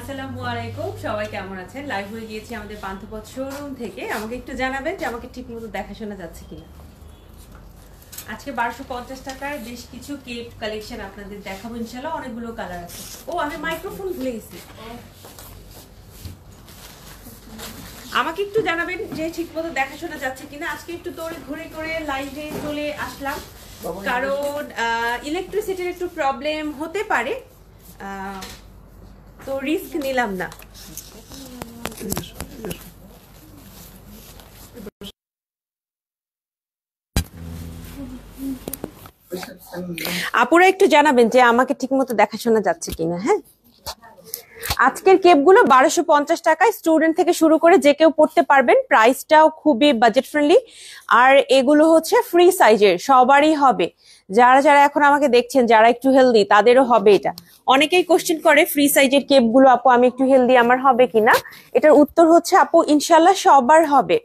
আসসালামু আলাইকুম সবাই কেমন আছেন লাইভ হয়ে গিয়েছি আমাদের পান্থপথ শোরুম থেকে আমাকে একটু জানাবেন যে আমাকে ঠিকমতো দেখাশোনা যাচ্ছে কিনা আজকে বারোশো পঞ্চাশ টাকার বেশ কিছু কালেকশন আপনাদের দেখাবো ইনশাল্লাহ অনেকগুলো কালার আছে ও আমি মাইক্রোফোন ভুলে গেছি আমাকে একটু জানাবেন যে ঠিকমতো দেখাশোনা যাচ্ছে কিনা আজকে একটু দৌড়ে ঘুরে করে লাইভে চলে আসলাম কারণ ইলেকট্রিসিটির একটু প্রবলেম হতে পারে তো রিস্ক নিলাম না আপুরা একটু জানাবেন যে আমাকে ঠিকমতো দেখাশোনা যাচ্ছে কিনা হ্যাঁ আজকের কেপগুলো বারোশো পঞ্চাশ টাকায় স্টুডেন্ট থেকে শুরু করে যে কেউ পড়তে পারবেন প্রাইসটাও খুবই বাজেট ফ্রেন্ডলি আর এগুলো হচ্ছে ফ্রি সাইজের সবারই হবে যারা যারা এখন আমাকে দেখছেন যারা একটু হেলদি তাদেরও হবে এটা অনেকেই কোশ্চেন করে ফ্রি সাইজের কেপগুলো আপু আমি একটু হেলদি আমার হবে কিনা এটার উত্তর হচ্ছে আপু ইনশাল্লাহ সবার হবে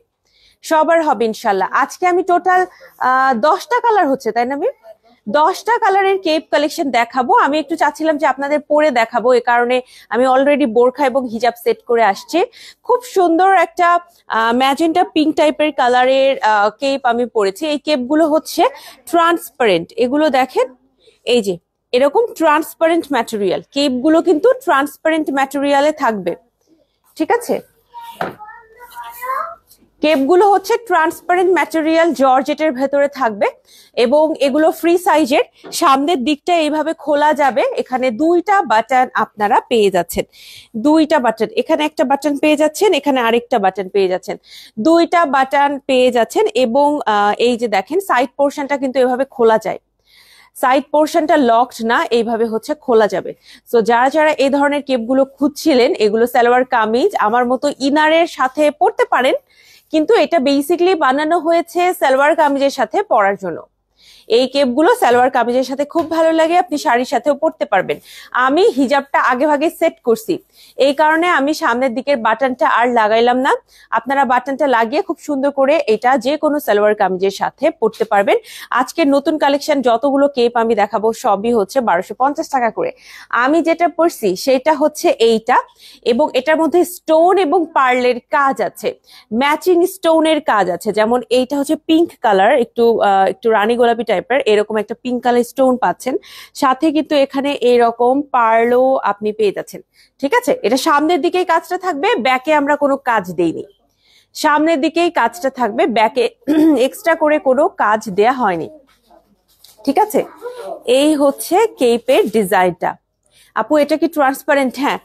সবার হবে ইনশাল্লাহ আজকে আমি টোটাল দশটা কালার হচ্ছে তাই না আমি দশটা কালারের কেপ কালেকশন দেখাবো আমি একটু চাচ্ছিলাম যে আপনাদের পরে দেখাবো এ কারণে আমি অলরেডি বোরখা এবং হিজাব সেট করে আসছি খুব সুন্দর একটা ম্যাজেন্টা পিঙ্ক টাইপের কালারের কেপ আমি পরেছি এই কেপগুলো হচ্ছে ট্রান্সপারেন্ট এগুলো দেখেন এই যে এরকম ট্রান্সপারেন্ট ম্যাটেরিয়াল কেপগুলো কিন্তু ট্রান্সপারেন্ট ম্যাটেরিয়ালে থাকবে ঠিক আছে কেপগুলো হচ্ছে ট্রান্সপারেন্ট ম্যাটেরিয়াল জর্জেটের ভেতরে থাকবে এবং এগুলো ফ্রি সাইজের সামনের দিকটা এইভাবে খোলা যাবে এখানে দুইটা বাটন আপনারা পেয়ে যাচ্ছেন দুইটা বাটন এখানে একটা বাটন পেয়ে যাচ্ছেন এখানে আরেকটা বাটন পেয়ে যাচ্ছেন দুইটা বাটন পেয়ে যাচ্ছেন এবং এই যে দেখেন সাইড পোর্শনটা কিন্তু এভাবে খোলা যায় সাইড পোর্শনটা লকড না এইভাবে হচ্ছে খোলা যাবে সো যারা যারা এই ধরনের কেপগুলো খুঁজছিলেন এগুলো সালোয়ার কামিজ আমার মতো ইনারের সাথে পড়তে পারেন কিন্তু এটা বেসিকলি বানানো হয়েছে সালোয়ার কামিজের সাথে পরার জন্য এই কেপগুলো সালোয়ার কামিজের সাথে খুব ভালো লাগে আপনি শাড়ির সাথেও পরতে পারবেন আমি হিজাবটা আগে ভাগে সেট করছি এই কারণে আমি সামনের দিকের বাটনটা আর লাগাইলাম না আপনারা বাটনটা লাগিয়ে খুব সুন্দর করে এটা যে কোনো সালোয়ার কামিজের সাথে পরতে পারবেন আজকে নতুন কালেকশন যতগুলো কেপ আমি দেখাবো সবই হচ্ছে বারোশো পঞ্চাশ টাকা করে আমি যেটা পরছি সেটা হচ্ছে এইটা এবং এটার মধ্যে স্টোন এবং পার্লের কাজ আছে ম্যাচিং স্টোনের কাজ আছে যেমন এইটা হচ্ছে পিঙ্ক কালার একটু একটু রানী গোলাপিটা টাইপের এরকম একটা পিঙ্ক কালার স্টোন পাচ্ছেন সাথে কিন্তু এখানে এরকম পার্লো আপনি পেয়ে যাচ্ছেন ঠিক আছে এটা সামনের দিকেই কাজটা থাকবে ব্যাকে আমরা কোনো কাজ দেইনি সামনের দিকেই কাজটা থাকবে ব্যাকে এক্সট্রা করে কোনো কাজ দেয়া হয়নি ঠিক আছে এই হচ্ছে কেপের ডিজাইনটা আপু এটা কি ট্রান্সপারেন্ট হ্যাঁ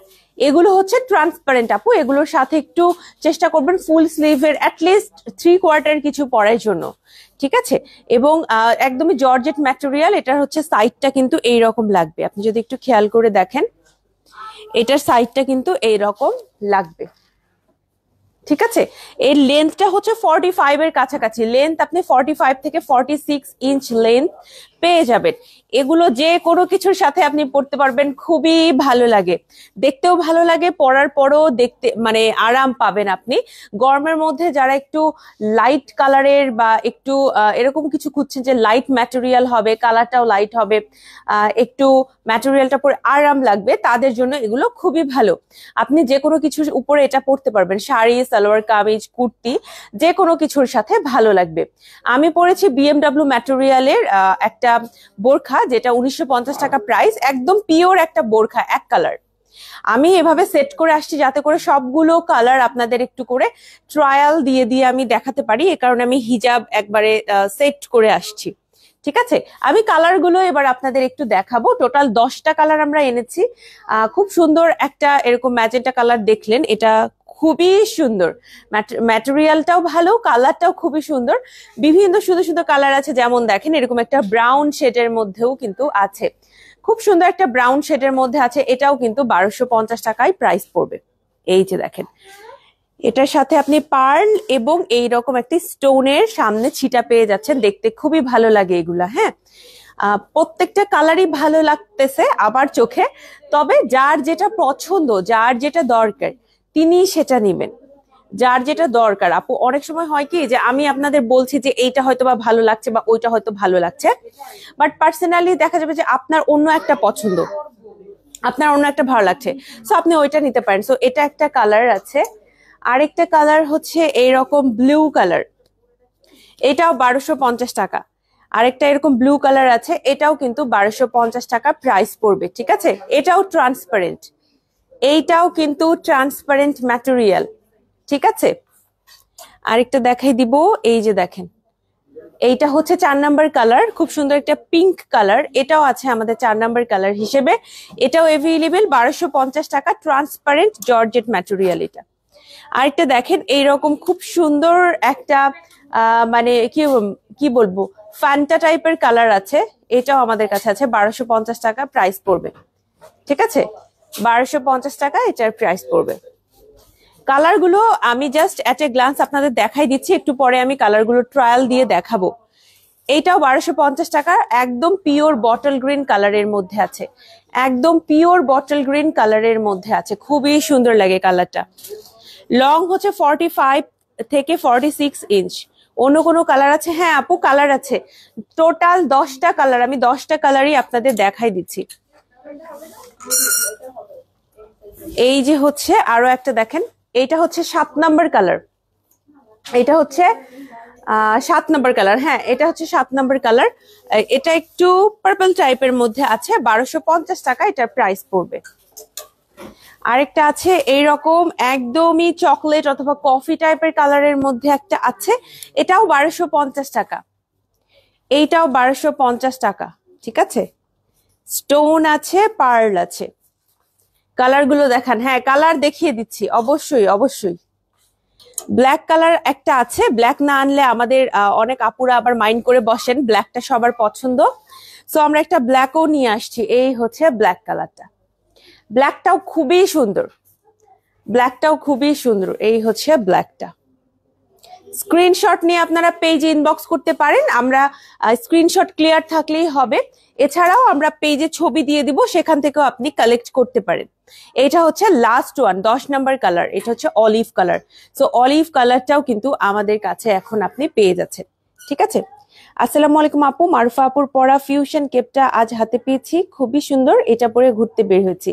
এগুলো হচ্ছে ট্রান্সপারেন্ট আপু এগুলোর সাথে একটু চেষ্টা করবেন ফুল স্লিভের অ্যাটলিস্ট থ্রি কোয়ার্টার কিছু পরের জন্য ঠিক আছে এবং একদমই জর্জেট ম্যাটেরিয়াল এটার হচ্ছে সাইডটা কিন্তু এই রকম লাগবে আপনি যদি একটু খেয়াল করে দেখেন এটার সাইডটা কিন্তু এই রকম লাগবে ঠিক আছে এর লেন্থটা হচ্ছে ফর্টি ফাইভ এর কাছাকাছি লেন্থ আপনি ফর্টি ফাইভ থেকে ফর্টি সিক্স ইঞ্চ লেন্থ পেয়ে যাবেন এগুলো যে কোনো কিছুর সাথে আপনি পড়তে পারবেন খুবই ভালো লাগে দেখতেও ভালো লাগে পরার পরও দেখতে মানে আরাম পাবেন আপনি গরমের মধ্যে যারা একটু লাইট কালারের বা একটু এরকম কিছু খুঁজছেন যে লাইট ম্যাটেরিয়াল হবে কালারটাও লাইট হবে একটু ম্যাটেরিয়ালটা পরে আরাম লাগবে তাদের জন্য এগুলো খুবই ভালো আপনি যে কোনো কিছুর উপরে এটা পড়তে পারবেন শাড়ি সালোয়ার কামিজ কুর্তি যে কোনো কিছুর সাথে ভালো লাগবে আমি পরেছি বিএমডাব্লিউ ম্যাটেরিয়ালের একটা একটা বোরখা যেটা উনিশশো টাকা প্রাইস একদম পিওর একটা বোরখা এক কালার আমি এভাবে সেট করে আসছি যাতে করে সবগুলো কালার আপনাদের একটু করে ট্রায়াল দিয়ে দিয়ে আমি দেখাতে পারি এ কারণে আমি হিজাব একবারে সেট করে আসছি ঠিক আছে আমি কালারগুলো এবার আপনাদের একটু দেখাবো টোটাল দশটা কালার আমরা এনেছি খুব সুন্দর একটা এরকম ম্যাজেন্টা কালার দেখলেন এটা খুবই সুন্দর ম্যাটেরিয়ালটাও ভালো কালারটাও খুবই সুন্দর বিভিন্ন সুন্দর সুন্দর কালার আছে যেমন দেখেন এরকম একটা ব্রাউন শেডের মধ্যেও কিন্তু আছে খুব সুন্দর একটা ব্রাউন শেডের মধ্যে আছে এটাও কিন্তু বারোশো পঞ্চাশ টাকায় প্রাইস পড়বে এই যে দেখেন এটার সাথে আপনি পার্ল এবং এই রকম একটি স্টোনের সামনে ছিটা পেয়ে যাচ্ছেন দেখতে খুবই ভালো লাগে এগুলা হ্যাঁ প্রত্যেকটা কালারই ভালো লাগতেছে আবার চোখে তবে যার যেটা পছন্দ যার যেটা দরকার তিনি সেটা নেবেন যার যেটা দরকার আপু অনেক সময় হয় কি যে আমি আপনাদের বলছি যে এইটা হয়তো বা ভালো লাগছে বা ওইটা হয়তো ভালো লাগছে বাট পার্সোনালি দেখা যাবে যে আপনার অন্য একটা পছন্দ আপনার অন্য একটা ভালো লাগছে সো আপনি ওইটা নিতে পারেন সো এটা একটা কালার আছে আরেকটা কালার হচ্ছে এইরকম ব্লু কালার এটাও বারোশো পঞ্চাশ টাকা আরেকটা এরকম ব্লু কালার আছে এটাও কিন্তু বারোশো পঞ্চাশ টাকা প্রাইস পড়বে ঠিক আছে এটাও ট্রান্সপারেন্ট এইটাও কিন্তু ট্রান্সপারেন্ট ম্যাটেরিয়াল ঠিক আছে আরেকটা দেখাই দিব এই যে দেখেন এইটা হচ্ছে চার নাম্বার কালার খুব সুন্দর একটা পিঙ্ক কালার এটাও আছে আমাদের চার নাম্বার কালার হিসেবে এটাও এভেলেবেল বারোশো পঞ্চাশ টাকা ট্রান্সপারেন্ট জর্জেট ম্যাটেরিয়াল এটা আরেকটা দেখেন এইরকম খুব সুন্দর একটা মানে কি কি বলবো ফ্যান্টা টাইপের কালার আছে এটাও আমাদের কাছে আছে বারোশো পঞ্চাশ টাকা প্রাইস পড়বে ঠিক আছে বারোশো পঞ্চাশ টাকা এটার প্রাইস পড়বে কালারগুলো আমি জাস্ট এট এ গ্লান্স আপনাদের দেখাই দিচ্ছি একটু পরে আমি কালারগুলো ট্রায়াল দিয়ে দেখাবো এইটাও বারোশো পঞ্চাশ টাকা একদম পিওর বটল গ্রিন কালারের মধ্যে আছে একদম পিওর বটল গ্রিন কালারের মধ্যে আছে খুবই সুন্দর লাগে কালারটা লং হচ্ছে ফর্টি ফাইভ থেকে ফর্টি সিক্স ইঞ্চ অন্য কোনো কালার আছে হ্যাঁ আপু কালার আছে টোটাল দশটা কালার আমি দশটা কালারই আপনাদের দেখাই দিচ্ছি এই যে হচ্ছে আরো একটা দেখেন এইটা হচ্ছে সাত নাম্বার কালার এটা হচ্ছে সাত নাম্বার কালার হ্যাঁ এটা হচ্ছে সাত নাম্বার কালার এটা একটু পার্পল টাইপের মধ্যে আছে বারোশো টাকা এটার প্রাইস পড়বে আরেকটা আছে এই রকম একদমই চকলেট অথবা কফি টাইপের কালারের মধ্যে একটা আছে এটাও বারোশো টাকা এইটাও বারোশো টাকা ঠিক আছে স্টোন আছে পার্ল আছে কালারগুলো দেখান হ্যাঁ কালার দেখিয়ে দিচ্ছি অবশ্যই অবশ্যই ব্ল্যাক কালার একটা আছে ব্ল্যাক না আনলে আমাদের অনেক আপুরা আবার মাইন্ড করে বসেন ব্ল্যাকটা সবার পছন্দ সো আমরা একটা ব্ল্যাকও নিয়ে আসছি এই হচ্ছে ব্ল্যাক কালারটা ব্ল্যাকটাও খুবই সুন্দর ব্ল্যাকটাও খুবই সুন্দর এই হচ্ছে ব্ল্যাকটা স্ক্রিনশট নিয়ে আপনারা পেজে ইনবক্স করতে পারেন আমরা স্ক্রিনশট ক্লিয়ার থাকলেই হবে এছাড়াও আমরা পেজে ছবি দিয়ে দিব সেখান থেকেও আপনি কালেক্ট করতে পারেন এটা হচ্ছে লাস্ট ওয়ান দশ নাম্বার কালার এটা হচ্ছে অলিভ কালার সো অলিভ কালারটাও কিন্তু আমাদের কাছে এখন আপনি পেয়ে যাচ্ছেন ঠিক আছে আসসালামু আলাইকুম আপু মারুফা আপুর পড়া ফিউশন কেপটা আজ হাতে পেয়েছি খুবই সুন্দর এটা পরে ঘুরতে বের হয়েছি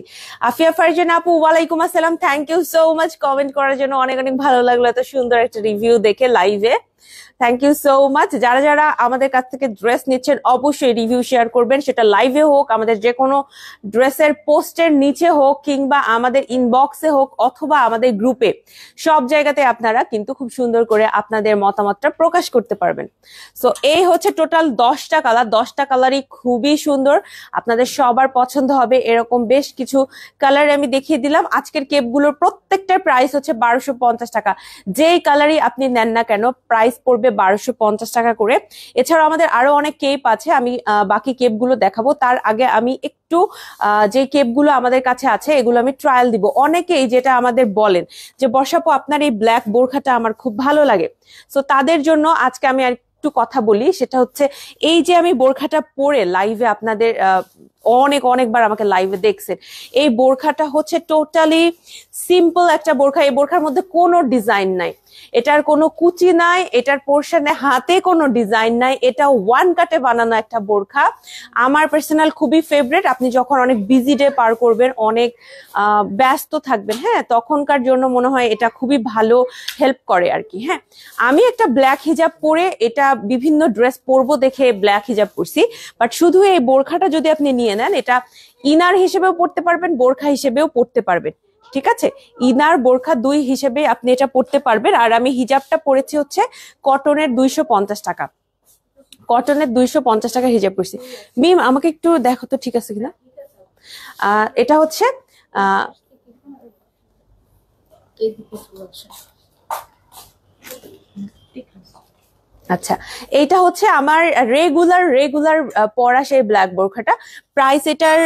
আফিয়া ফারজান আপু ওয়ালাইকুম আসসালাম thank you so much comment করার জন্য অনেক অনেক ভালো লাগলো এত সুন্দর একটা রিভিউ দেখে লাইভে থ্যাংক ইউ সো মাচ যারা যারা আমাদের কাছ থেকে ড্রেস নিচ্ছেন অবশ্যই রিভিউ শেয়ার করবেন সেটা লাইভে হোক আমাদের যে কোনো ড্রেসের পোস্টের নিচে হোক কিংবা আমাদের ইনবক্সে হোক অথবা আমাদের গ্রুপে সব জায়গাতে আপনারা কিন্তু খুব সুন্দর করে আপনাদের মতামতটা প্রকাশ করতে পারবেন সো এই হচ্ছে টোটাল দশটা কালার দশটা কালারই খুবই সুন্দর আপনাদের সবার পছন্দ হবে এরকম বেশ কিছু কালার আমি দেখিয়ে দিলাম আজকের কেপগুলোর প্রত্যেকটার প্রাইস হচ্ছে বারোশো টাকা যেই কালারই আপনি নেন না কেন প্রাইস প্রাইস পড়বে বারোশো টাকা করে এছাড়া আমাদের আরো অনেক কেপ আছে আমি বাকি কেপগুলো দেখাবো তার আগে আমি একটু যে কেপগুলো আমাদের কাছে আছে এগুলো আমি ট্রায়াল দিব অনেকেই যেটা আমাদের বলেন যে বর্ষাপু আপনার এই ব্ল্যাক বোরখাটা আমার খুব ভালো লাগে সো তাদের জন্য আজকে আমি আর একটু কথা বলি সেটা হচ্ছে এই যে আমি বোরখাটা পরে লাইভে আপনাদের অনেক অনেকবার আমাকে লাইভে দেখছেন এই বোরখাটা হচ্ছে টোটালি সিম্পল একটা বোরখা এই বোরখার মধ্যে কোনো ডিজাইন নাই এটার কোনো কুচি নাই এটার পোর্শনে হাতে কোনো ডিজাইন নাই এটা ওয়ান কাটে বানানো একটা বোরখা আমার পার্সোনাল খুবই ফেভারেট আপনি যখন অনেক বিজি ডে পার করবেন অনেক ব্যস্ত থাকবেন হ্যাঁ তখনকার জন্য মনে হয় এটা খুবই ভালো হেল্প করে আর কি হ্যাঁ আমি একটা ব্ল্যাক হিজাব পরে এটা বিভিন্ন ড্রেস পরবো দেখে ব্ল্যাক হিজাব পরছি বাট শুধু এই বোরখাটা যদি আপনি নিয়ে নেন এটা ইনার হিসেবেও পড়তে পারবেন বোরখা হিসেবেও পড়তে পারবেন ঠিক আছে ইনার বোরখা দুই হিসেবে আপনি এটা পড়তে পারবেন আর আমি হিজাবটা পড়েছি হচ্ছে কটনের দুইশো টাকা কটনের দুইশো পঞ্চাশ টাকা হিজাব পড়ছি মিম আমাকে একটু দেখো তো ঠিক আছে কিনা এটা হচ্ছে আহ আচ্ছা এটা হচ্ছে আমার রেগুলার রেগুলার পড়া সেই ব্ল্যাক বোরখাটা প্রাইস এটার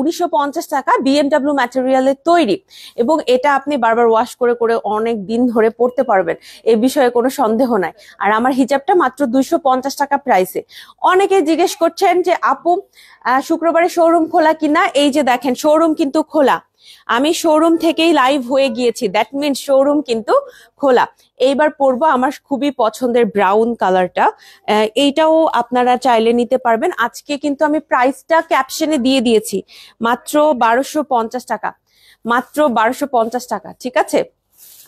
উনিশশো টাকা বিএমডাব্লিউ ম্যাটেরিয়ালের তৈরি এবং এটা আপনি বারবার ওয়াশ করে করে অনেক দিন ধরে পড়তে পারবেন এ বিষয়ে কোনো সন্দেহ নাই আর আমার হিজাবটা মাত্র দুইশো টাকা প্রাইসে অনেকে জিজ্ঞেস করছেন যে আপু শুক্রবারে শোরুম খোলা কিনা এই যে দেখেন শোরুম কিন্তু খোলা আমি শোরুম থেকেই লাইভ হয়ে গিয়েছি দ্যাট মিনস শোরুম কিন্তু খোলা এইবার পরবো আমার খুবই পছন্দের ব্রাউন কালারটা এইটাও আপনারা চাইলে নিতে পারবেন আজকে কিন্তু আমি প্রাইসটা ক্যাপশনে দিয়ে দিয়েছি মাত্র বারোশো টাকা মাত্র বারোশো টাকা ঠিক আছে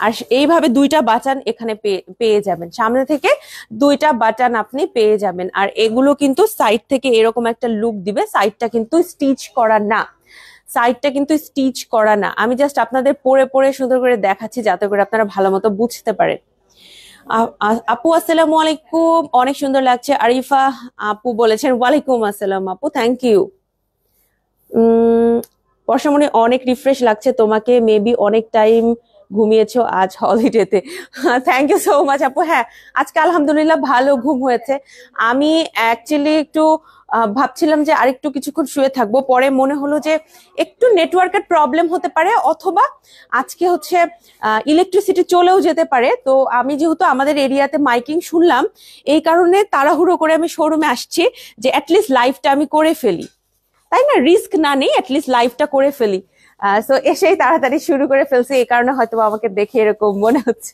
আর এইভাবে দুইটা বাটান এখানে পেয়ে যাবেন সামনে থেকে দুইটা বাটান আপনি পেয়ে যাবেন আর এগুলো কিন্তু সাইড থেকে এরকম একটা লুক দিবে সাইডটা কিন্তু স্টিচ করা না সাইডটা কিন্তু স্টিচ করা না আমি জাস্ট আপনাদের পরে পরে সুন্দর করে দেখাচ্ছি যাতে করে আপনারা ভালো মতো বুঝতে পারেন আপু আসসালামু আলাইকুম অনেক সুন্দর লাগছে আরিফা আপু বলেছেন ওয়ালাইকুম আসসালাম আপু থ্যাংক ইউ বর্ষামণি অনেক রিফ্রেশ লাগছে তোমাকে মেবি অনেক টাইম ঘুমিয়েছ আজ হলিডেতে থ্যাংক ইউ সো মাচ আপু হ্যাঁ আজকে আলহামদুলিল্লাহ ভালো ঘুম হয়েছে আমি অ্যাকচুয়ালি একটু ভাবছিলাম যে আরেকটু কিছুক্ষণ শুয়ে থাকবো পরে মনে হলো যে একটু নেটওয়ার্কের প্রবলেম হতে পারে অথবা আজকে হচ্ছে ইলেকট্রিসিটি চলেও যেতে পারে তো আমি যেহেতু আমাদের এরিয়াতে মাইকিং শুনলাম এই কারণে তাড়াহুড়ো করে আমি শোরুমে আসছি যে অ্যাটলিস্ট লাইভটা আমি করে ফেলি তাই না রিস্ক না নেই অ্যাটলিস্ট লাইভটা করে ফেলি সো এসেই তাড়াতাড়ি শুরু করে ফেলছি এই কারণে হয়তো আমাকে দেখে এরকম মনে হচ্ছে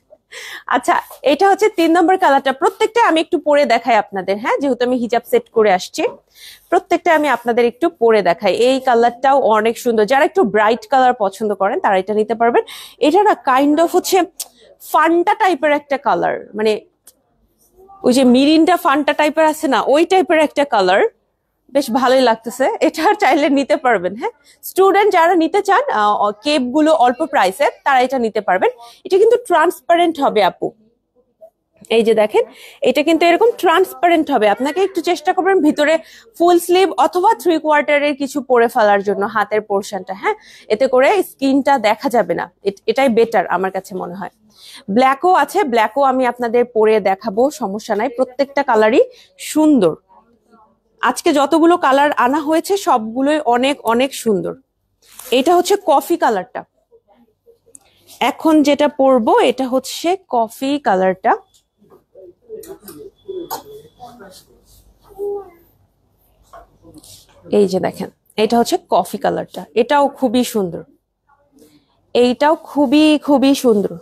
আচ্ছা এটা হচ্ছে তিন নম্বর কালারটা প্রত্যেকটা আমি একটু পরে দেখাই আপনাদের হ্যাঁ যেহেতু আমি হিজাব সেট করে আসছি প্রত্যেকটা আমি আপনাদের একটু পরে দেখাই এই কালারটাও অনেক সুন্দর যারা একটু ব্রাইট কালার পছন্দ করেন তারা এটা নিতে পারবেন এটা না কাইন্ড অফ হচ্ছে ফান্টা টাইপের একটা কালার মানে ওই যে মিরিনটা ফান্টা টাইপের আছে না ওই টাইপের একটা কালার বেশ ভালোই লাগতেছে এটা চাইলে নিতে পারবেন হ্যাঁ স্টুডেন্ট যারা নিতে চান কেপ গুলো অল্প প্রাইসে তারা এটা নিতে পারবেন এটা কিন্তু ট্রান্সপারেন্ট হবে আপু এই যে দেখেন এটা কিন্তু এরকম ট্রান্সপারেন্ট হবে আপনাকে একটু চেষ্টা করবেন ভিতরে ফুল স্লিভ অথবা থ্রি কোয়ার্টারের কিছু পরে ফেলার জন্য হাতের পোর্শনটা হ্যাঁ এতে করে স্কিনটা দেখা যাবে না এটাই বেটার আমার কাছে মনে হয় ব্ল্যাকও আছে ব্ল্যাকও আমি আপনাদের পরে দেখাবো সমস্যা নাই প্রত্যেকটা কালারই সুন্দর আজকে যতগুলো কালার আনা হয়েছে সবগুলোই অনেক অনেক সুন্দর এটা হচ্ছে কফি কালারটা এখন যেটা পরবো এটা হচ্ছে কফি কালারটা এই যে দেখেন এটা হচ্ছে কফি কালারটা এটাও খুবই সুন্দর এইটাও খুবই খুবই সুন্দর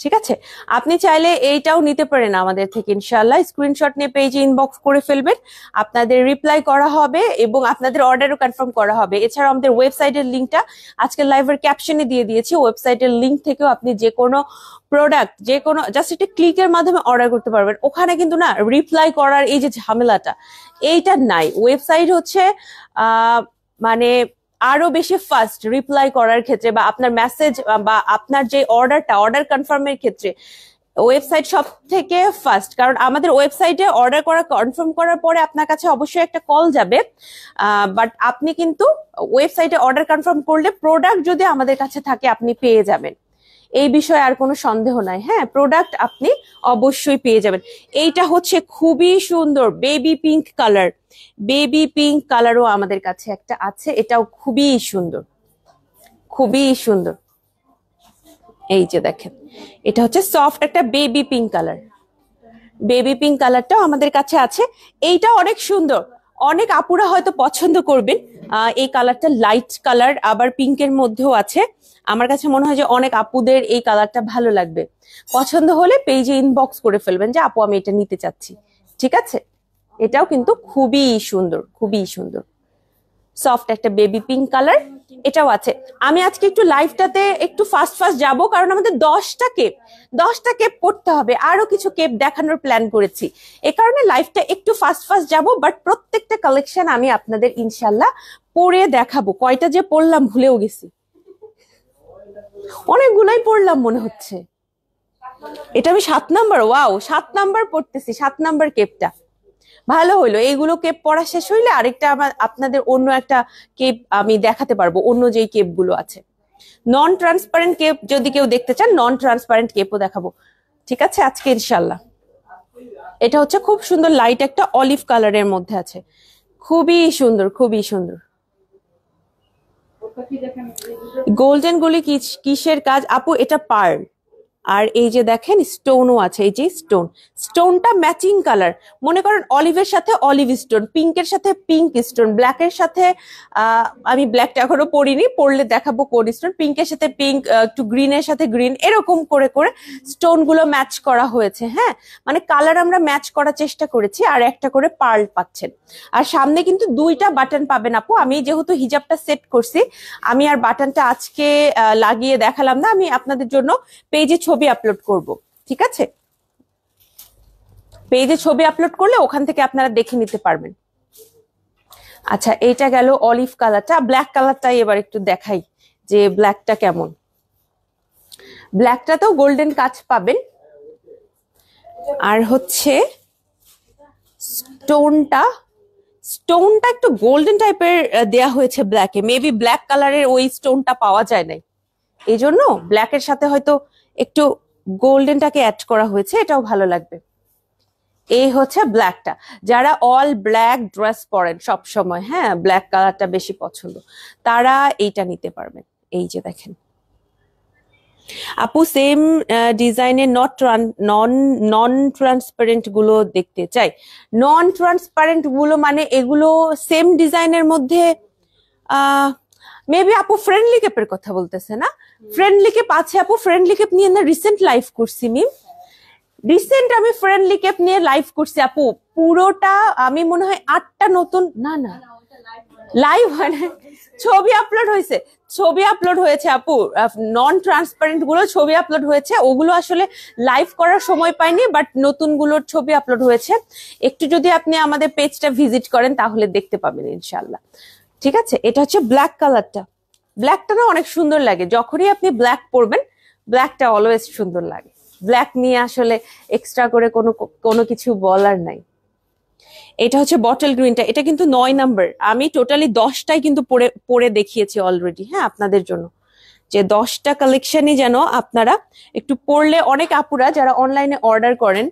ঠিক আছে আপনি চাইলে এইটাও নিতে পারেন আমাদের থেকে ইনশাল্লাহ স্ক্রিনশট নিয়ে পেজে ইনবক্স করে ফেলবেন আপনাদের রিপ্লাই করা হবে এবং আপনাদের অর্ডারও কনফার্ম করা হবে এছাড়া আমাদের ওয়েবসাইটের লিঙ্কটা আজকে লাইভের ক্যাপশনে দিয়ে দিয়েছি ওয়েবসাইটের লিঙ্ক থেকেও আপনি যে কোনো প্রোডাক্ট যে কোনো জাস্ট একটা ক্লিকের মাধ্যমে অর্ডার করতে পারবেন ওখানে কিন্তু না রিপ্লাই করার এই যে ঝামেলাটা এইটা নাই ওয়েবসাইট হচ্ছে মানে আরো বেশি ফাস্ট রিপ্লাই করার ক্ষেত্রে বা আপনার মেসেজ বা আপনার যে অর্ডারটা অর্ডার কনফার্মের ক্ষেত্রে ওয়েবসাইট সব থেকে ফার্স্ট কারণ আমাদের ওয়েবসাইটে অর্ডার করা কনফার্ম করার পরে আপনার কাছে অবশ্যই একটা কল যাবে বাট আপনি কিন্তু ওয়েবসাইটে অর্ডার কনফার্ম করলে প্রোডাক্ট যদি আমাদের কাছে থাকে আপনি পেয়ে যাবেন এই বিষয়ে আর কোনো সন্দেহ নাই হ্যাঁ প্রোডাক্ট আপনি অবশ্যই পেয়ে যাবেন এইটা হচ্ছে খুবই সুন্দর baby pink colour baby pink কালারও আমাদের কাছে একটা আছে এটাও খুবই সুন্দর খুবই সুন্দর এই যে দেখেন এটা হচ্ছে সফট একটা baby pink colour baby pink কালারটাও আমাদের কাছে আছে এইটা অনেক সুন্দর অনেক আপুরা হয়তো পছন্দ করবেন এই কালারটা লাইট কালার আবার পিঙ্কের মধ্যেও আছে আমার কাছে মনে হয় যে অনেক আপুদের এই কালারটা ভালো লাগবে পছন্দ হলে পেজে ইনবক্স করে ফেলবেন যে আপু আমি এটা নিতে চাচ্ছি ঠিক আছে এটাও কিন্তু খুবই সুন্দর খুবই সুন্দর সফট একটা বেবি পিঙ্ক কালার এটাও আছে আমি আজকে একটু লাইভটাতে একটু ফাস্ট ফাস্ট যাব কারণ আমাদের দশটা কেপ দশটা কেপ পড়তে হবে আরো কিছু কেপ দেখানোর প্ল্যান করেছি এ কারণে লাইভটা একটু ফাস্ট ফাস্ট যাব বাট প্রত্যেকটা কালেকশন আমি আপনাদের ইনশাল্লাহ পরে দেখাবো কয়টা যে পড়লাম ভুলেও গেছি অনেকগুলাই পড়লাম মনে হচ্ছে এটা আমি সাত নাম্বার ওয়াও সাত নাম্বার পড়তেছি সাত নাম্বার কেপটা ভালো হলো এইগুলো কেপ পড়া শেষ হইলে আরেকটা আমার আপনাদের অন্য একটা কেপ আমি দেখাতে পারবো অন্য যেই কেপগুলো আছে নন ট্রান্সপারেন্ট কেপ যদি কেউ দেখতে চান নন ট্রান্সপারেন্ট কেপও দেখাবো ঠিক আছে আজকে ইনশাল্লাহ এটা হচ্ছে খুব সুন্দর লাইট একটা অলিভ কালারের মধ্যে আছে খুবই সুন্দর খুবই সুন্দর গোল্ডেন গুলি কিসের কাজ আপু এটা পার্ল আর এই যে দেখেন স্টোনও আছে এই যে স্টোন স্টোনটা ম্যাচিং কালার মনে করেন অলিভের সাথে অলিভ স্টোন পিঙ্কের সাথে পিঙ্ক স্টোন ব্ল্যাকের সাথে আমি ব্ল্যাকটা এখনো পরিনি পরলে দেখাবো কোন স্টোন পিঙ্কের সাথে পিঙ্ক একটু গ্রিনের সাথে গ্রিন এরকম করে করে স্টোনগুলো ম্যাচ করা হয়েছে হ্যাঁ মানে কালার আমরা ম্যাচ করার চেষ্টা করেছি আর একটা করে পার্ল পাচ্ছেন আর সামনে কিন্তু দুইটা বাটন পাবেন আপু আমি যেহেতু হিজাবটা সেট করছি আমি আর বাটনটা আজকে লাগিয়ে দেখালাম না আমি আপনাদের জন্য পেজে ছবি আপলোড করব ঠিক আছে পেজে ছবি আপলোড করলে ওখান থেকে আপনারা দেখে নিতে পারবেন আচ্ছা এটা গেল অলিভ কালারটা ব্ল্যাক কালারটাই এবার একটু দেখাই যে ব্ল্যাকটা কেমন ব্ল্যাকটাতেও গোল্ডেন কাজ পাবেন আর হচ্ছে স্টোনটা স্টোনটা একটু গোল্ডেন টাইপের দেয়া হয়েছে ব্ল্যাকে মেবি ব্ল্যাক কালারের ওই স্টোনটা পাওয়া যায় নাই এই জন্য ব্ল্যাকের সাথে হয়তো একটু গোল্ডেনটাকে অ্যাড করা হয়েছে এটাও ভালো লাগবে এই হচ্ছে ব্ল্যাকটা যারা অল ব্ল্যাক ড্রেস পরেন সব সময় হ্যাঁ ব্ল্যাক কালারটা বেশি পছন্দ তারা এইটা নিতে পারবেন এই যে দেখেন আপু সেম ডিজাইনে নট নন নন ট্রান্সপারেন্ট গুলো দেখতে চাই নন ট্রান্সপারেন্ট গুলো মানে এগুলো সেম ডিজাইনের মধ্যে আহ মেবি আপু ফ্রেন্ডলি ক্যাপের কথা বলতেছে না ফ্রেন্ডলি ক্যাপ আছে আপু ফ্রেন্ডলি ক্যাপ নিয়ে না রিসেন্ট লাইভ করছি মিম রিসেন্ট আমি ফ্রেন্ডলি ক্যাপ নিয়ে লাইভ করছি আপু পুরোটা আমি মনে হয় আটটা নতুন না না লাইভ হয় ছবি আপলোড হয়েছে ছবি আপলোড হয়েছে আপু নন ট্রান্সপারেন্ট গুলো ছবি আপলোড হয়েছে ওগুলো আসলে লাইভ করার সময় পাইনি বাট নতুন গুলোর ছবি আপলোড হয়েছে একটু যদি আপনি আমাদের পেজটা ভিজিট করেন তাহলে দেখতে পাবেন ইনশাল্লাহ ঠিক আছে এটা হচ্ছে ব্ল্যাক কালারটা ব্ল্যাকটা না অনেক সুন্দর লাগে যখনই আপনি ব্ল্যাক পরবেন ব্ল্যাকটা অলওয়েজ সুন্দর লাগে ব্ল্যাক নিয়ে আসলে এক্সট্রা করে কোনো কোনো কিছু বলার নাই এটা হচ্ছে বটল গ্রিনটা এটা কিন্তু নয় নাম্বার আমি টোটালি দশটাই কিন্তু পরে পরে দেখিয়েছি অলরেডি হ্যাঁ আপনাদের জন্য যে দশটা কালেকশনই যেন আপনারা একটু পড়লে অনেক আপুরা যারা অনলাইনে অর্ডার করেন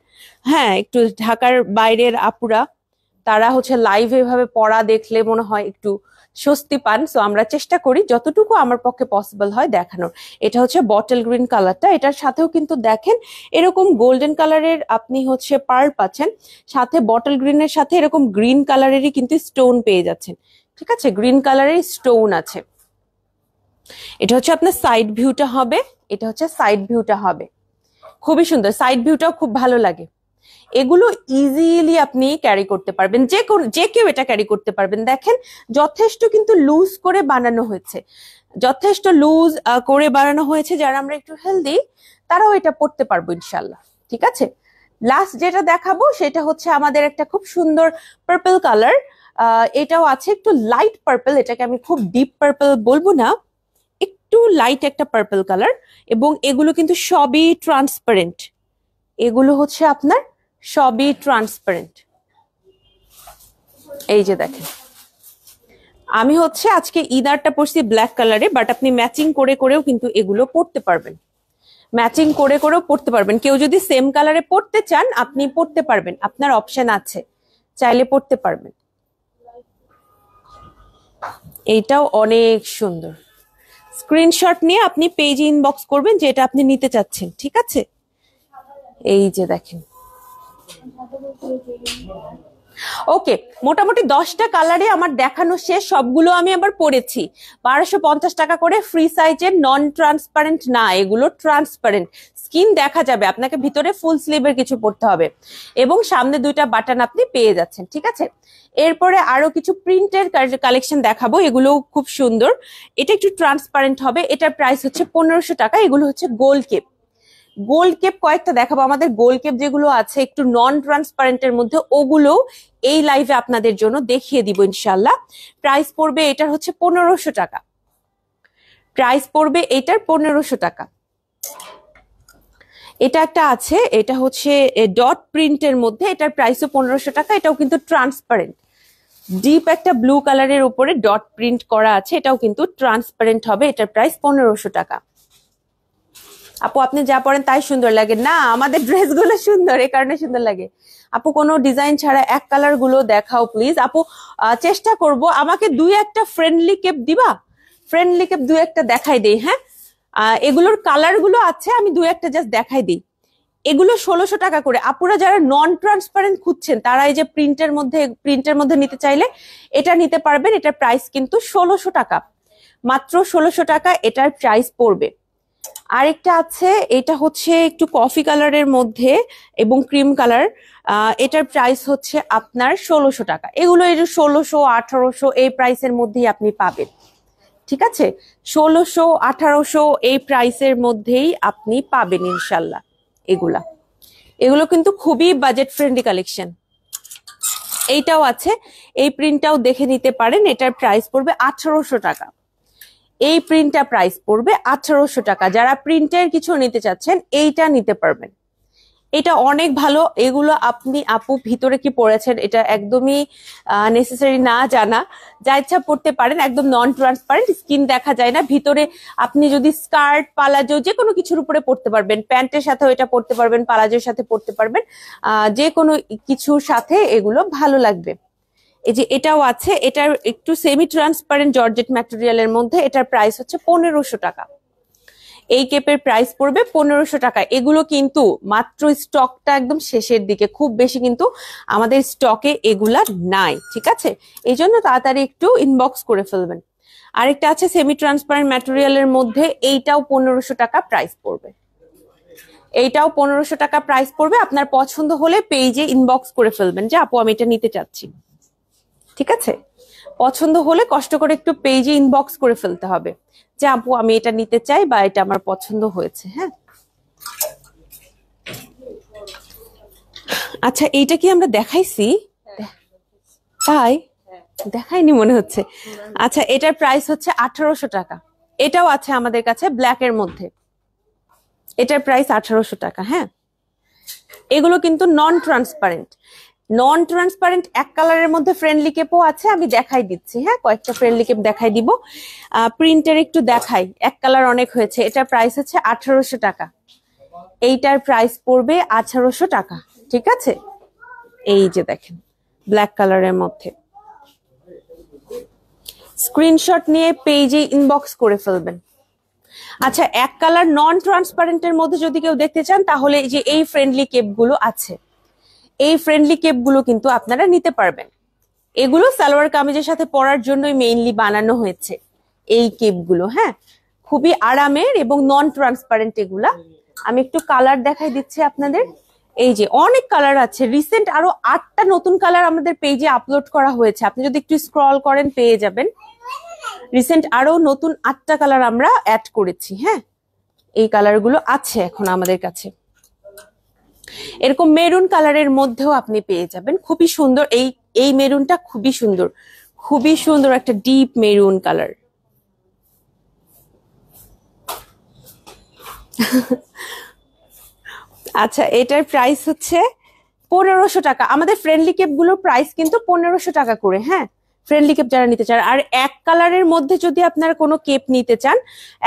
হ্যাঁ একটু ঢাকার বাইরের আপুরা তারা হচ্ছে লাইভ এভাবে পড়া দেখলে মনে হয় একটু স্বস্তি পান সো আমরা চেষ্টা করি যতটুকু আমার পক্ষে পসিবল হয় দেখানোর এটা হচ্ছে বটল গ্রিন কালারটা এটার সাথেও কিন্তু দেখেন এরকম গোল্ডেন কালারের আপনি হচ্ছে পার্ল পাচ্ছেন সাথে বটল গ্রিনের সাথে এরকম গ্রিন কালারেরই কিন্তু স্টোন পেয়ে যাচ্ছেন ঠিক আছে গ্রিন কালারের স্টোন আছে এটা হচ্ছে আপনার সাইড ভিউটা হবে এটা হচ্ছে সাইড ভিউটা হবে খুবই সুন্দর সাইড ভিউটাও খুব ভালো লাগে এগুলো ইজিলি আপনি ক্যারি করতে পারবেন যে যে কেউ এটা ক্যারি করতে পারবেন দেখেন যথেষ্ট কিন্তু লুজ করে বানানো হয়েছে যথেষ্ট লুজ করে বানানো হয়েছে যারা আমরা একটু হেলদি তারাও এটা পড়তে পারবো ইনশাল্লাহ ঠিক আছে লাস্ট যেটা দেখাবো সেটা হচ্ছে আমাদের একটা খুব সুন্দর পার্পল কালার এটাও আছে একটু লাইট পার্পল এটাকে আমি খুব ডিপ পার্পল বলবো না একটু লাইট একটা পার্পল কালার এবং এগুলো কিন্তু সবই ট্রান্সপারেন্ট এগুলো হচ্ছে আপনার সবই ট্রান্সপারেন্ট এই যে দেখেন আমি হচ্ছে আজকে ইনারটা পড়ছি ব্ল্যাক কালারে বাট আপনি ম্যাচিং করে করেও কিন্তু এগুলো পরতে পারবেন ম্যাচিং করে করেও পরতে পারবেন কেউ যদি সেম কালারে পরতে চান আপনি পরতে পারবেন আপনার অপশন আছে চাইলে পরতে পারবেন এইটাও অনেক সুন্দর স্ক্রিনশট নিয়ে আপনি পেজ ইনবক্স করবেন যেটা আপনি নিতে চাচ্ছেন ঠিক আছে এই যে দেখেন ওকে মোটামুটি দশটা কালারে আমার দেখানো শেষ সবগুলো আমি আবার পড়েছি বারোশো পঞ্চাশ টাকা করে ফ্রি সাইজের নন ট্রান্সপারেন্ট না এগুলো ট্রান্সপারেন্ট স্কিন দেখা যাবে আপনাকে ভিতরে ফুল স্লিভের কিছু পড়তে হবে এবং সামনে দুইটা বাটন আপনি পেয়ে যাচ্ছেন ঠিক আছে এরপরে আরো কিছু প্রিন্টের কালেকশন দেখাবো এগুলো খুব সুন্দর এটা একটু ট্রান্সপারেন্ট হবে এটার প্রাইস হচ্ছে পনেরোশো টাকা এগুলো হচ্ছে গোল্ড কেপ গোল কেপ কয়েকটা দেখাবো আমাদের গোলকেপ কেপ যেগুলো আছে একটু নন ট্রান্সপারেন্টের মধ্যে ওগুলো এই লাইভে আপনাদের জন্য দেখিয়ে দিব ইনশাল্লাহ প্রাইস পড়বে এটার হচ্ছে পনেরোশো টাকা প্রাইস পড়বে এটার পনেরোশো টাকা এটা একটা আছে এটা হচ্ছে ডট প্রিন্টের মধ্যে এটার প্রাইসও পনেরোশো টাকা এটাও কিন্তু ট্রান্সপারেন্ট ডিপ একটা ব্লু কালারের উপরে ডট প্রিন্ট করা আছে এটাও কিন্তু ট্রান্সপারেন্ট হবে এটার প্রাইস পনেরোশো টাকা আপু আপনি যা পড়েন তাই সুন্দর লাগে না আমাদের ড্রেসগুলো সুন্দর এ কারণে সুন্দর লাগে আপু কোনো ডিজাইন ছাড়া এক কালার গুলো দেখাও প্লিজ আপু চেষ্টা করব আমাকে দুই একটা ফ্রেন্ডলি কেপ দিবা ফ্রেন্ডলি কেপ দুই একটা দেখাই দেই হ্যাঁ এগুলোর কালার গুলো আছে আমি দুই একটা জাস্ট দেখাই দিই এগুলো ষোলোশো টাকা করে আপুরা যারা নন ট্রান্সপারেন্ট খুঁজছেন তারা এই যে প্রিন্টের মধ্যে প্রিন্টের মধ্যে নিতে চাইলে এটা নিতে পারবেন এটার প্রাইস কিন্তু ষোলোশো টাকা মাত্র ষোলোশো টাকা এটার প্রাইস পড়বে আরেকটা আছে এটা হচ্ছে একটু কফি কালারের মধ্যে এবং ক্রিম কালার এটার প্রাইস হচ্ছে আপনার ষোলোশো টাকা এগুলো এই ষোলোশো আঠারোশো এই প্রাইসের মধ্যেই আপনি পাবেন ঠিক আছে ষোলোশো আঠারোশো এই প্রাইসের মধ্যেই আপনি পাবেন ইনশাল্লাহ এগুলা এগুলো কিন্তু খুবই বাজেট ফ্রেন্ডলি কালেকশন এইটাও আছে এই প্রিন্টটাও দেখে নিতে পারেন এটার প্রাইস পড়বে আঠারোশো টাকা এই প্রিন্টটা প্রাইস পড়বে আঠারোশো টাকা যারা প্রিন্টের কিছু নিতে চাচ্ছেন এইটা নিতে পারবেন এটা অনেক ভালো এগুলো আপনি আপু ভিতরে কি পড়েছেন এটা একদমই নেসেসারি না জানা যা ইচ্ছা পড়তে পারেন একদম নন ট্রান্সপারেন্ট স্কিন দেখা যায় না ভিতরে আপনি যদি স্কার্ট পালাজো যে কোনো কিছুর উপরে পড়তে পারবেন প্যান্টের সাথেও এটা পড়তে পারবেন পালাজোর সাথে পড়তে পারবেন যে কোনো কিছুর সাথে এগুলো ভালো লাগবে এই যে এটাও আছে এটার একটু সেমি ট্রান্সপারেন্ট জর্জেট ম্যাটেরিয়ালের মধ্যে এটার প্রাইস হচ্ছে পনেরোশো টাকা এই কেপের প্রাইস পড়বে পনেরোশো টাকা এগুলো কিন্তু মাত্র স্টকটা একদম শেষের দিকে খুব বেশি কিন্তু আমাদের স্টকে এগুলা নাই ঠিক আছে এই জন্য তাড়াতাড়ি একটু ইনবক্স করে ফেলবেন আরেকটা আছে সেমি ট্রান্সপারেন্ট ম্যাটেরিয়ালের মধ্যে এইটাও পনেরোশো টাকা প্রাইস পড়বে এইটাও পনেরোশো টাকা প্রাইস পড়বে আপনার পছন্দ হলে পেইজে ইনবক্স করে ফেলবেন যে আপু আমি এটা নিতে চাচ্ছি ঠিক আছে পছন্দ হলে কষ্ট করে একটু পেজে ইনবক্স করে ফেলতে হবে যে আপু আমি এটা নিতে চাই বা এটা আমার পছন্দ হয়েছে হ্যাঁ আচ্ছা এইটা কি আমরা দেখাইছি তাই দেখাইনি মনে হচ্ছে আচ্ছা এটার প্রাইস হচ্ছে আঠারোশো টাকা এটাও আছে আমাদের কাছে ব্ল্যাক এর মধ্যে এটার প্রাইস আঠারোশো টাকা হ্যাঁ এগুলো কিন্তু নন ট্রান্সপারেন্ট নন ট্রান্সপারেন্ট এক কালারের মধ্যে ফ্রেন্ডলি কেপও আছে আমি দেখাই দিচ্ছি হ্যাঁ কয়েকটা ফ্রেন্ডলি কেপ দেখাই দিব প্রিন্টের একটু দেখাই এক কালার অনেক হয়েছে এটার প্রাইস আছে আঠারোশো টাকা এইটার প্রাইস পড়বে আঠারোশো টাকা ঠিক আছে এই যে দেখেন ব্ল্যাক কালারের মধ্যে স্ক্রিনশট নিয়ে পেজে ইনবক্স করে ফেলবেন আচ্ছা এক কালার নন ট্রান্সপারেন্টের মধ্যে যদি কেউ দেখতে চান তাহলে যে এই ফ্রেন্ডলি কেপগুলো আছে এই ফ্রেন্ডলি কেপগুলো কিন্তু আপনারা নিতে পারবেন এগুলো সালোয়ার কামিজের সাথে পরার জন্যই মেইনলি বানানো হয়েছে এই কেপগুলো হ্যাঁ খুবই আরামের এবং নন ট্রান্সপারেন্ট এগুলা আমি একটু কালার দেখাই দিচ্ছি আপনাদের এই যে অনেক কালার আছে রিসেন্ট আরো আটটা নতুন কালার আমাদের পেজে আপলোড করা হয়েছে আপনি যদি একটু স্ক্রল করেন পেয়ে যাবেন রিসেন্ট আরো নতুন আটটা কালার আমরা অ্যাড করেছি হ্যাঁ এই কালারগুলো আছে এখন আমাদের কাছে এরকম মেরুন কালারের মধ্যেও আপনি পেয়ে যাবেন খুবই সুন্দর এই এই মেরুনটা খুবই সুন্দর খুবই সুন্দর একটা ডিপ মেরুন কালার আচ্ছা এটার প্রাইস হচ্ছে পনেরোশো টাকা আমাদের ফ্রেন্ডলি কেপগুলোর প্রাইস কিন্তু পনেরোশো টাকা করে হ্যাঁ ফ্রেন্ডলি কেপ যারা নিতে চান আর এক কালারের মধ্যে যদি আপনার কোনো কেপ নিতে চান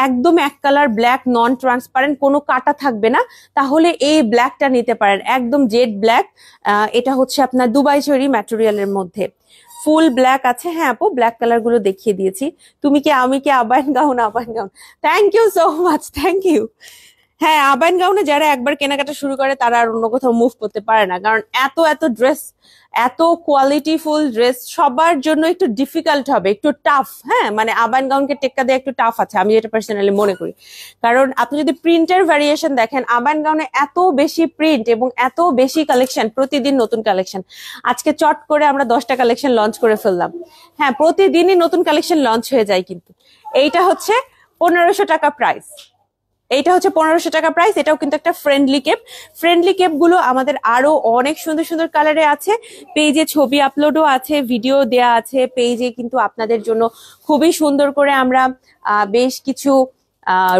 একদম এক কালার ব্ল্যাক নন ট্রান্সপারেন্ট কোনো কাটা থাকবে না তাহলে এই ব্ল্যাকটা নিতে পারেন একদম জেড ব্ল্যাক এটা হচ্ছে আপনার দুবাই চরি ম্যাটেরিয়ালের মধ্যে ফুল ব্ল্যাক আছে হ্যাঁ আপু ব্ল্যাক কালার গুলো দেখিয়ে দিয়েছি তুমি কি আমি কি আবায়ন গাউন আবায়ন gown thank you so much thank you হ্যাঁ আবাইন গাউনে যারা একবার কেনাকাটা শুরু করে তারা আর অন্য কোথাও মুভ করতে পারে না কারণ এত এত ড্রেস এত কোয়ালিটি ফুল ড্রেস সবার জন্য একটু ডিফিকাল্ট হবে একটু টাফ হ্যাঁ মানে আবাইন গাউনকে টেক্কা দেওয়া একটু টাফ আছে আমি যেটা পার্সোনালি মনে করি কারণ আপনি যদি প্রিন্টের ভ্যারিয়েশন দেখেন আবাইন গাউনে এত বেশি প্রিন্ট এবং এত বেশি কালেকশন প্রতিদিন নতুন কালেকশন আজকে চট করে আমরা দশটা কালেকশন লঞ্চ করে ফেললাম হ্যাঁ প্রতিদিনই নতুন কালেকশন লঞ্চ হয়ে যায় কিন্তু এইটা হচ্ছে পনেরোশো টাকা প্রাইস এইটা হচ্ছে পনেরোশো টাকা প্রাইস এটাও কিন্তু একটা ফ্রেন্ডলি কেপ ফ্রেন্ডলি কেপগুলো আমাদের আরও অনেক সুন্দর সুন্দর কালারে আছে পেজে ছবি আপলোডও আছে ভিডিও দেয়া আছে পেজে কিন্তু আপনাদের জন্য খুবই সুন্দর করে আমরা বেশ কিছু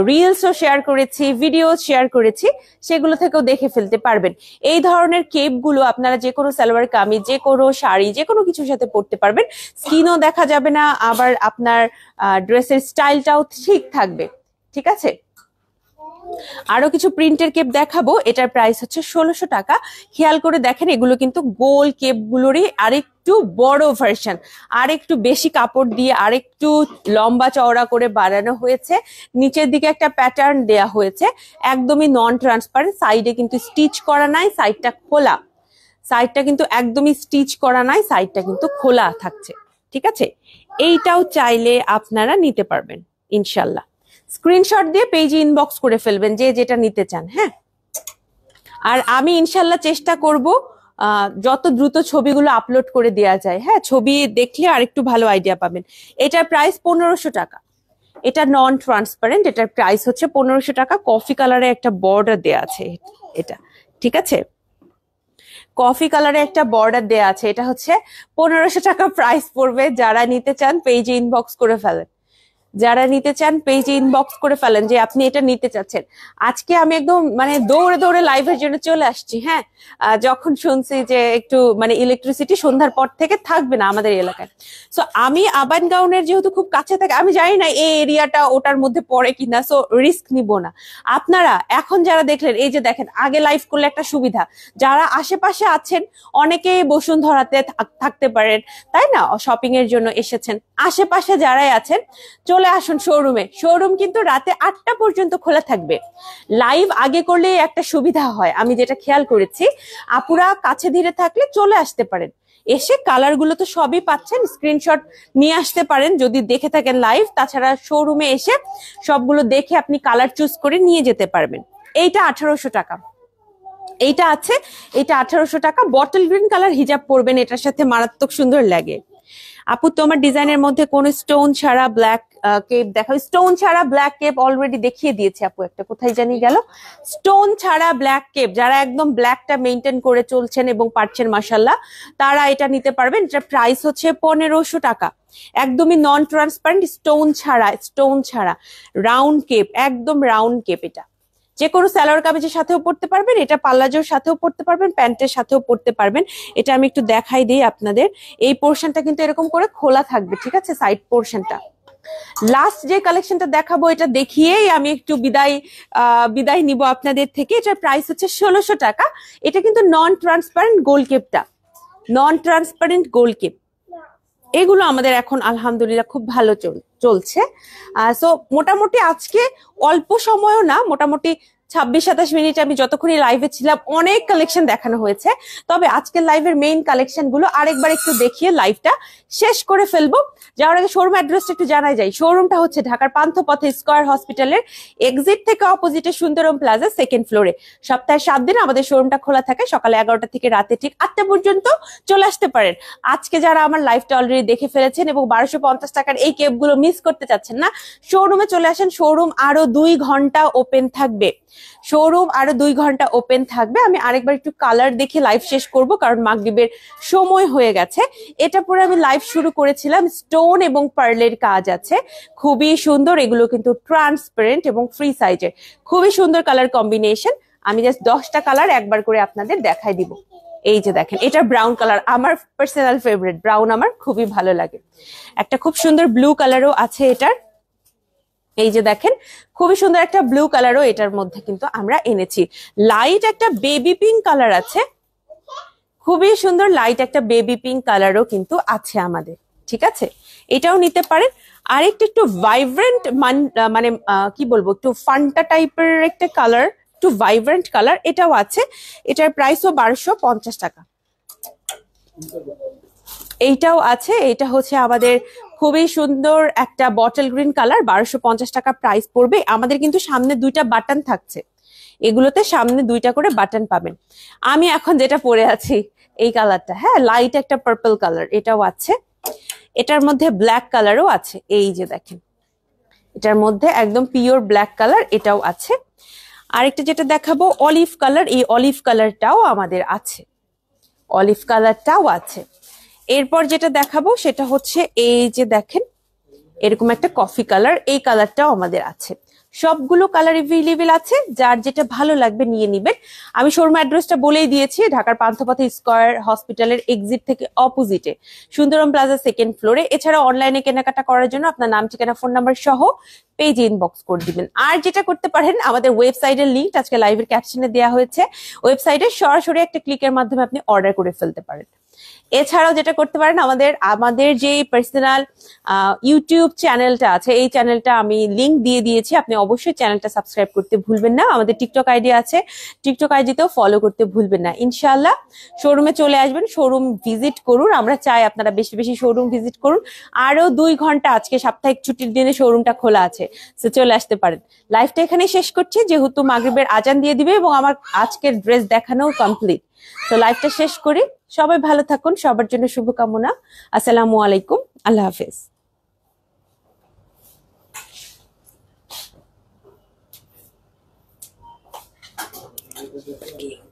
রিলসও শেয়ার করেছি ভিডিও শেয়ার করেছি সেগুলো থেকেও দেখে ফেলতে পারবেন এই ধরনের কেপগুলো আপনারা যে কোনো সালোয়ার কামি যে কোনো শাড়ি যে কোনো কিছুর সাথে পরতে পারবেন স্কিনও দেখা যাবে না আবার আপনার ড্রেসের স্টাইলটাও ঠিক থাকবে ঠিক আছে আরো কিছু প্রিন্টের কেপ দেখাবো এটার প্রাইস হচ্ছে ষোলোশো টাকা খেয়াল করে দেখেন এগুলো কিন্তু গোল কেপ গুলোরই আরেকটু বড় ভার্সন আরেকটু বেশি কাপড় দিয়ে আরেকটু লম্বা চওড়া করে বানানো হয়েছে নিচের দিকে একটা প্যাটার্ন দেয়া হয়েছে একদমই নন ট্রান্সপারেন্ট সাইডে কিন্তু স্টিচ করা নাই সাইডটা খোলা সাইডটা কিন্তু একদমই স্টিচ করা নাই সাইডটা কিন্তু খোলা থাকছে ঠিক আছে এইটাও চাইলে আপনারা নিতে পারবেন ইনশাল্লাহ স্ক্রিনশট দিয়ে পেজে ইনবক্স করে ফেলবেন যে যেটা নিতে চান হ্যাঁ আর আমি ইনশাল্লাহ চেষ্টা করব যত দ্রুত ছবিগুলো আপলোড করে দেওয়া যায় হ্যাঁ ছবি দেখলে আর একটু ভালো আইডিয়া পাবেন এটার প্রাইস পনেরোশো টাকা এটা নন ট্রান্সপারেন্ট এটার প্রাইস হচ্ছে পনেরোশো টাকা কফি কালারে একটা বর্ডার দেয়া আছে এটা ঠিক আছে কফি কালারে একটা বর্ডার দেয়া আছে এটা হচ্ছে পনেরোশো টাকা প্রাইস পড়বে যারা নিতে চান পেজে ইনবক্স করে ফেলেন যারা নিতে চান পেজে ইনবক্স করে ফেলেন যে আপনি এটা নিতে চাচ্ছেন আজকে আমি একদম মানে দৌড়ে দৌড়ে লাইভের জন্য চলে আসছি হ্যাঁ যখন শুনছি যে একটু মানে ইলেকট্রিসিটি সন্ধ্যার পর থেকে থাকবে না আমাদের এলাকায় সো আমি আবান গাউনের যেহেতু খুব কাছে থাকে আমি জানি না এই এরিয়াটা ওটার মধ্যে পড়ে কিনা সো রিস্ক নিব না আপনারা এখন যারা দেখলেন এই যে দেখেন আগে লাইভ করলে একটা সুবিধা যারা আশেপাশে আছেন অনেকে বসুন্ধরাতে থাকতে পারেন তাই না শপিং এর জন্য এসেছেন আশেপাশে যারাই আছেন চলে চলে আসুন শোরুমে শোরুম কিন্তু রাতে আটটা পর্যন্ত খোলা থাকবে লাইভ আগে করলে একটা সুবিধা হয় আমি যেটা খেয়াল করেছি আপুরা কাছে ধীরে থাকলে চলে আসতে পারেন এসে কালারগুলো তো সবই পাচ্ছেন স্ক্রিনশট নিয়ে আসতে পারেন যদি দেখে থাকেন লাইভ তাছাড়া শোরুমে এসে সবগুলো দেখে আপনি কালার চুজ করে নিয়ে যেতে পারবেন এইটা আঠারোশো টাকা এইটা আছে এটা আঠারোশো টাকা বটল গ্রিন কালার হিজাব পরবেন এটার সাথে মারাত্মক সুন্দর লাগে আপু তোমার ডিজাইনের মধ্যে কোন স্টোন ছাড়া ব্ল্যাক কেপ দেখাও স্টোন ছাড়া ব্ল্যাক কেপ অলরেডি দেখিয়ে দিয়েছে আপু একটা কোথায় জানি গেল স্টোন ছাড়া ব্ল্যাক কেপ যারা একদম ব্ল্যাকটা মেনটেন করে চলছেন এবং পারছেন মাসাল্লাহ তারা এটা নিতে পারবেন এটা প্রাইস হচ্ছে পনেরোশো টাকা একদমই নন ট্রান্সপারেন্ট স্টোন ছাড়া স্টোন ছাড়া রাউন্ড কেপ একদম রাউন্ড কেপ এটা যে কোনো স্যালোয়ার কামিজের সাথেও পড়তে পারবেন এটা পাল্লাজোর সাথেও পড়তে পারবেন প্যান্টের সাথেও পড়তে পারবেন এটা আমি একটু দেখাই দিই আপনাদের এই পোর্শনটা কিন্তু এরকম করে খোলা থাকবে ঠিক আছে সাইড পোর্শনটা লাস্ট যে কালেকশনটা দেখাবো এটা দেখিয়েই আমি একটু বিদায় বিদায় নিব আপনাদের থেকে এটার প্রাইস হচ্ছে ষোলোশো টাকা এটা কিন্তু নন ট্রান্সপারেন্ট গোল্ড কেপটা নন ট্রান্সপারেন্ট গোল্ড কেপ এগুলো আমাদের এখন আলহামদুলিল্লাহ খুব ভালো চলছে সো মোটামুটি আজকে অল্প সময়ও না মোটামুটি ছাব্বিশ সাতাশ মিনিট আমি যতক্ষণই লাইভে ছিলাম অনেক কালেকশন দেখানো হয়েছে তবে আজকের লাইভের মেইন কালেকশন গুলো আরেকবার একটু দেখিয়ে লাইভটা শেষ করে ফেলবো যাওয়ার আগে শোরুম অ্যাড্রেসটা একটু জানাই যাই শোরুমটা হচ্ছে ঢাকার পান্থপথে স্কোয়ার হসপিটালের এক্সিট থেকে অপোজিটে সুন্দরম প্লাজা সেকেন্ড ফ্লোরে সপ্তাহে সাত দিন আমাদের শোরুমটা খোলা থাকে সকালে এগারোটা থেকে রাতে ঠিক আটটা পর্যন্ত চলে আসতে পারেন আজকে যারা আমার লাইভটা অলরেডি দেখে ফেলেছেন এবং বারোশো পঞ্চাশ টাকার এই গুলো মিস করতে চাচ্ছেন না শোরুমে চলে আসেন শোরুম আরো দুই ঘন্টা ওপেন থাকবে শোরুম আরো দুই ঘন্টা ওপেন থাকবে আমি আরেকবার একটু কালার দেখে লাইভ শেষ করব কারণ মাগরীবের সময় হয়ে গেছে এটা পরে আমি লাইভ শুরু করেছিলাম স্টোন এবং পার্লের কাজ আছে খুবই সুন্দর এগুলো কিন্তু ট্রান্সপারেন্ট এবং ফ্রি সাইজের খুবই সুন্দর কালার কম্বিনেশন আমি জাস্ট দশটা কালার একবার করে আপনাদের দেখাই দিব এই যে দেখেন এটা ব্রাউন কালার আমার পার্সোনাল ফেভারিট ব্রাউন আমার খুবই ভালো লাগে একটা খুব সুন্দর ব্লু কালারও আছে এটার এই যে দেখেন খুবই সুন্দর একটা ব্লু কালারও এটার মধ্যে কিন্তু আমরা এনেছি লাইট একটা বেবি পিঙ্ক কালার আছে খুবই সুন্দর লাইট একটা বেবি পিঙ্ক কালারও কিন্তু আছে আমাদের ঠিক আছে এটাও নিতে পারেন আর একটু একটু ভাইব্রেন্ট মানে কি বলবো একটু ফান্টা টাইপের একটা কালার একটু ভাইব্রেন্ট কালার এটাও আছে এটার প্রাইসও বারোশো পঞ্চাশ টাকা এইটাও আছে এটা হচ্ছে আমাদের খুবই সুন্দর একটা বটল গ্রিন কালার বারোশো পঞ্চাশ টাকা প্রাইস পড়বে আমাদের কিন্তু সামনে দুইটা বাটন থাকছে এগুলোতে সামনে দুইটা করে বাটন পাবেন আমি এখন যেটা পরে আছি এই কালারটা হ্যাঁ লাইট একটা পার্পল কালার এটাও আছে এটার মধ্যে ব্ল্যাক কালারও আছে এই যে দেখেন এটার মধ্যে একদম পিওর ব্ল্যাক কালার এটাও আছে আরেকটা যেটা দেখাবো অলিভ কালার এই অলিভ কালারটাও আমাদের আছে অলিভ কালারটাও আছে এরপর যেটা দেখাবো সেটা হচ্ছে এই যে দেখেন এরকম একটা কফি কালার এই কালারটাও আমাদের আছে সবগুলো কালার এভেলেবেল আছে যার যেটা ভালো লাগবে নিয়ে নিবেন আমি শোরুম অ্যাড্রেসটা বলেই দিয়েছি ঢাকার পান্থপথে স্কোয়ার হসপিটালের এক্সিট থেকে অপোজিটে সুন্দরম প্লাজা সেকেন্ড ফ্লোরে এছাড়া অনলাইনে কেনাকাটা করার জন্য আপনার নাম ঠিকানা ফোন নাম্বার সহ পেজ ইনবক্স করে দিবেন আর যেটা করতে পারেন আমাদের ওয়েবসাইটের লিঙ্ক আজকে লাইভের ক্যাপশনে দেওয়া হয়েছে ওয়েবসাইটে সরাসরি একটা ক্লিকের মাধ্যমে আপনি অর্ডার করে ফেলতে পারেন এছাড়াও যেটা করতে পারেন আমাদের আমাদের যে পার্সোনাল ইউটিউব চ্যানেলটা আছে এই চ্যানেলটা আমি লিঙ্ক দিয়ে দিয়েছি আপনি অবশ্যই চ্যানেলটা সাবস্ক্রাইব করতে ভুলবেন না আমাদের টিকটক আইডি আছে টিকটক আইডিতেও ফলো করতে ভুলবেন না ইনশাল্লাহ শোরুমে চলে আসবেন শোরুম ভিজিট করুন আমরা চাই আপনারা বেশি বেশি শোরুম ভিজিট করুন আরও দুই ঘন্টা আজকে সাপ্তাহিক ছুটির দিনে শোরুমটা খোলা আছে সে চলে আসতে পারেন লাইফটা এখানেই শেষ করছি যেহেতু মাগরিবের আজান দিয়ে দিবে এবং আমার আজকের ড্রেস দেখানো কমপ্লিট তো লাইফটা শেষ করি সবাই ভালো থাকুন সবার জন্য শুভকামনা আসসালামু আলাইকুম আল্লাহ হাফেজ Thank you.